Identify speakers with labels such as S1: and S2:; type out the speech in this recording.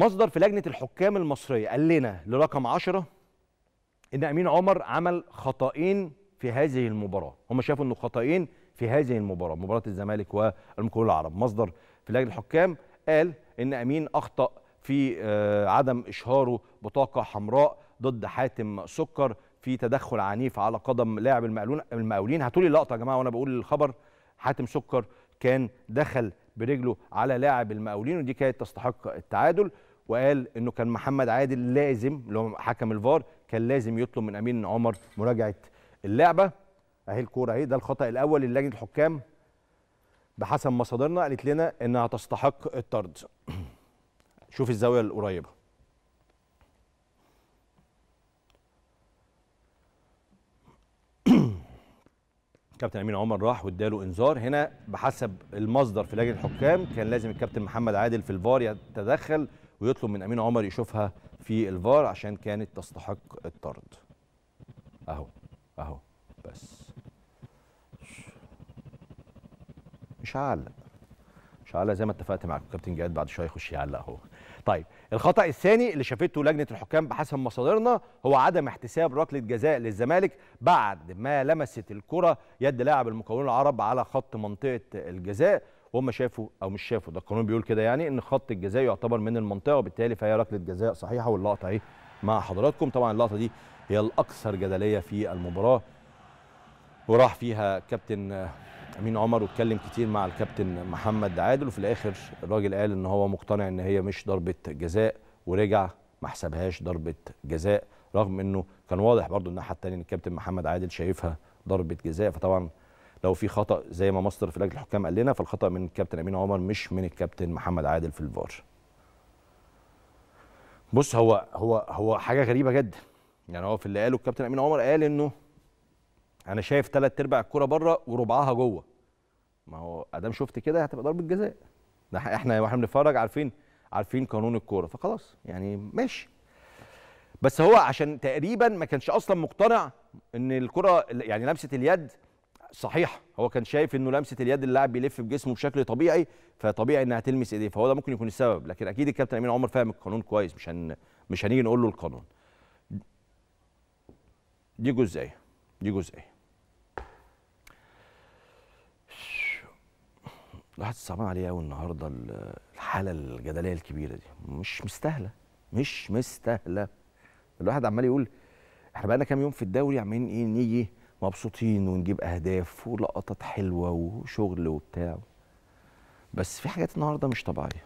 S1: مصدر في لجنه الحكام المصريه قال لنا لرقم 10 ان امين عمر عمل خطأين في هذه المباراه هم شافوا انه خطأين في هذه المباراه مباراه الزمالك والمقاولون العرب مصدر في لجنه الحكام قال ان امين اخطأ في آه، عدم اشهاره بطاقه حمراء ضد حاتم سكر في تدخل عنيف على قدم لاعب المقاولين هاتوا لي لقطه يا جماعه وانا بقول الخبر حاتم سكر كان دخل برجله على لاعب المقاولين ودي كانت تستحق التعادل وقال انه كان محمد عادل لازم اللي هو حكم الفار كان لازم يطلب من امين عمر مراجعه اللعبه اهي الكوره اهي ده الخطا الاول للجنه الحكام بحسب مصادرنا قالت لنا انها تستحق الطرد شوف الزاويه القريبه كابتن امين عمر راح واداله انذار هنا بحسب المصدر في لجنه الحكام كان لازم الكابتن محمد عادل في الفار يتدخل ويطلب من امين عمر يشوفها في الفار عشان كانت تستحق الطرد اهو اهو بس مش هعلق مش هعلق زي ما اتفقت مع كابتن جهاد بعد شويه يخش يعلق اهو طيب الخطا الثاني اللي شافته لجنه الحكام بحسب مصادرنا هو عدم احتساب ركله جزاء للزمالك بعد ما لمست الكره يد لاعب المكون العرب على خط منطقه الجزاء وهم شافوا او مش شافوا ده القانون بيقول كده يعني ان خط الجزاء يعتبر من المنطقه وبالتالي فهي ركله جزاء صحيحه واللقطه اهي مع حضراتكم طبعا اللقطه دي هي الاكثر جدليه في المباراه وراح فيها كابتن امين عمر واتكلم كتير مع الكابتن محمد عادل وفي الاخر الراجل قال ان هو مقتنع ان هي مش ضربه جزاء ورجع ما حسبهاش ضربه جزاء رغم انه كان واضح برضو الناحيه الثانيه ان الكابتن محمد عادل شايفها ضربه جزاء فطبعا لو في خطا زي ما مصدر في لجنه الحكام قال لنا فالخطا من الكابتن امين عمر مش من الكابتن محمد عادل في الفار بص هو هو هو حاجه غريبه جدا يعني هو في اللي قاله الكابتن امين عمر قال انه انا شايف ثلاث ارباع الكوره بره وربعها جوه ما هو ادام شفت كده هتبقى ضربه جزاء ده احنا واحنا بنتفرج عارفين عارفين قانون الكوره فخلاص يعني ماشي بس هو عشان تقريبا ما كانش اصلا مقتنع ان الكره يعني لمسه اليد صحيح هو كان شايف انه لمسه اليد اللاعب بيلف بجسمه بشكل طبيعي فطبيعي انها تلمس ايديه فهو ده ممكن يكون السبب لكن اكيد الكابتن امين عمر فاهم القانون كويس مش هن... مش هنيجي نقول له القانون دي جزئيه دي جزئيه الواحد صعبان عليه قوي النهارده الحاله الجدليه الكبيره دي مش مستاهله مش مستاهله الواحد عمال يقول احنا بقالنا كام يوم في الدوري عمالين ايه نيجي مبسوطين ونجيب اهداف ولقطات حلوه وشغل وبتاع بس في حاجات النهارده مش طبيعيه